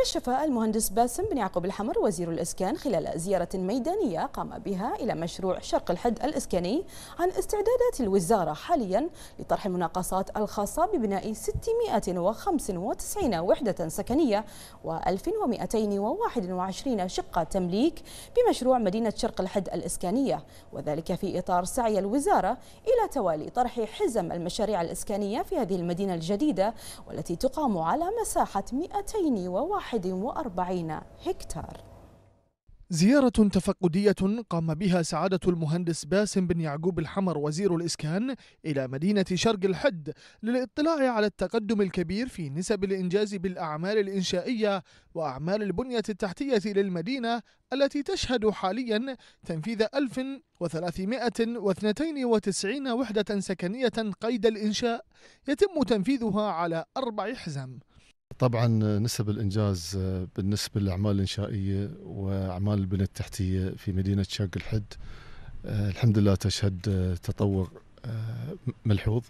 كشف المهندس باسم بن يعقوب الحمر وزير الإسكان خلال زيارة ميدانية قام بها إلى مشروع شرق الحد الإسكاني عن استعدادات الوزارة حاليا لطرح المناقصات الخاصة ببناء 695 وحدة سكنية و1221 شقة تمليك بمشروع مدينة شرق الحد الإسكانية وذلك في إطار سعي الوزارة إلى توالي طرح حزم المشاريع الإسكانية في هذه المدينة الجديدة والتي تقام على مساحة 201 41 هكتار زيارة تفقدية قام بها سعادة المهندس باسم بن يعقوب الحمر وزير الإسكان إلى مدينة شرق الحد للاطلاع على التقدم الكبير في نسب الإنجاز بالأعمال الإنشائية وأعمال البنية التحتية للمدينة التي تشهد حاليا تنفيذ 1392 وحدة سكنية قيد الإنشاء يتم تنفيذها على أربع حزم طبعا نسب الانجاز آه، بالنسبه للاعمال الانشائيه واعمال البنى التحتيه في مدينه شرق الحد آه، الحمد لله تشهد آه، تطور ملحوظ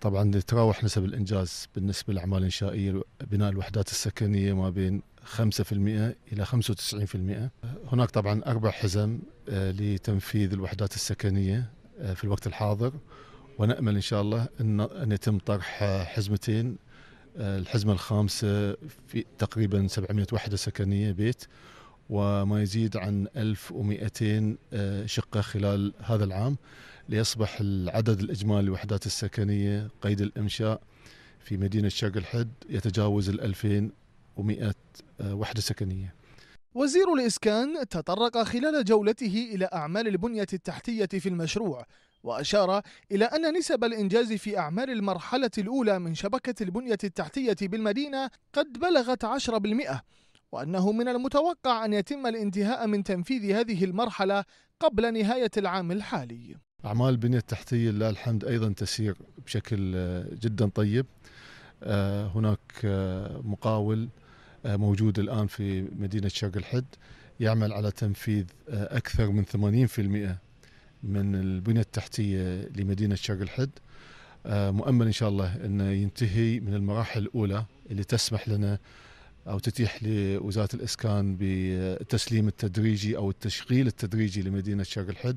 طبعا تراوح نسب الانجاز بالنسبه للاعمال الانشائيه بناء الوحدات السكنيه ما بين 5% الى 95% هناك طبعا اربع حزم لتنفيذ الوحدات السكنيه في الوقت الحاضر ونامل ان شاء الله ان يتم طرح حزمتين الحزمة الخامسة في تقريبا 700 وحدة سكنية بيت وما يزيد عن 1200 آه، شقة خلال هذا العام ليصبح العدد الإجمالي للوحدات السكنية قيد الإنشاء في مدينة شرق الحد يتجاوز ال 2100 آه، وحدة سكنية وزير الإسكان تطرق خلال جولته إلى أعمال البنية التحتية في المشروع وأشار إلى أن نسب الإنجاز في أعمال المرحلة الأولى من شبكة البنية التحتية بالمدينة قد بلغت 10% وأنه من المتوقع أن يتم الانتهاء من تنفيذ هذه المرحلة قبل نهاية العام الحالي أعمال البنية التحتية لله الحمد أيضا تسير بشكل آه، جدا طيب آه، هناك آه، مقاول موجود الآن في مدينة شرق الحد يعمل على تنفيذ أكثر من 80% من البنية التحتية لمدينة شرق الحد آه، مؤمل إن شاء الله أنه ينتهي من المراحل الأولى اللي تسمح لنا أو تتيح لوزارة الإسكان بالتسليم التدريجي أو التشغيل التدريجي لمدينة شرق الحد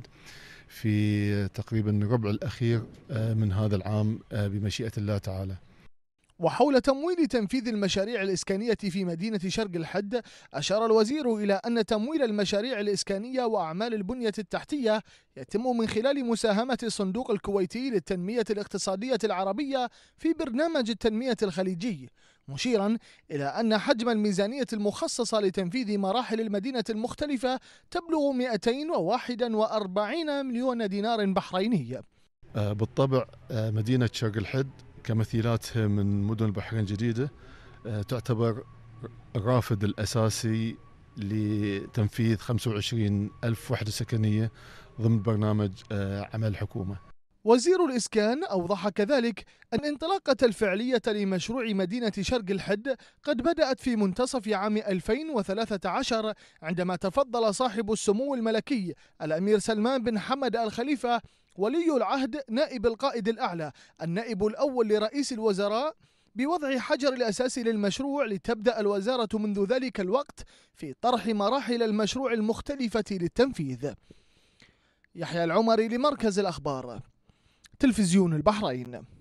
في تقريبا الربع الأخير آه، من هذا العام آه، بمشيئة الله تعالى وحول تمويل تنفيذ المشاريع الإسكانية في مدينة شرق الحد أشار الوزير إلى أن تمويل المشاريع الإسكانية وأعمال البنية التحتية يتم من خلال مساهمة الصندوق الكويتي للتنمية الاقتصادية العربية في برنامج التنمية الخليجي مشيرا إلى أن حجم الميزانية المخصصة لتنفيذ مراحل المدينة المختلفة تبلغ 241 مليون دينار بحريني آه، بالطبع آه، مدينة شرق الحد كمثيلات من مدن البحرين الجديدة آه، تعتبر الرافد الأساسي لتنفيذ 25 ألف وحدة سكنية ضمن برنامج آه، عمل الحكومة وزير الإسكان أوضح كذلك أن انطلاقة الفعلية لمشروع مدينة شرق الحد قد بدأت في منتصف عام 2013 عندما تفضل صاحب السمو الملكي الأمير سلمان بن حمد الخليفة ولي العهد نائب القائد الأعلى النائب الأول لرئيس الوزراء بوضع حجر الأساس للمشروع لتبدأ الوزارة منذ ذلك الوقت في طرح مراحل المشروع المختلفة للتنفيذ يحيى العمري لمركز الأخبار تلفزيون البحرين